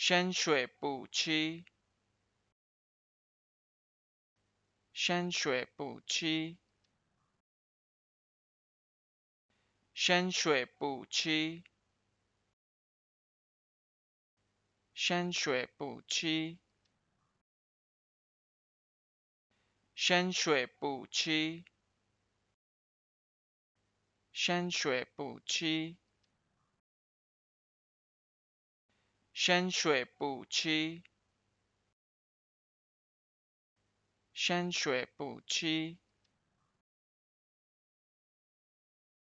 鲜水不漆，鲜水不漆，鲜水不漆，鲜水不漆，鲜水补漆。鲜水不气，鲜水不气。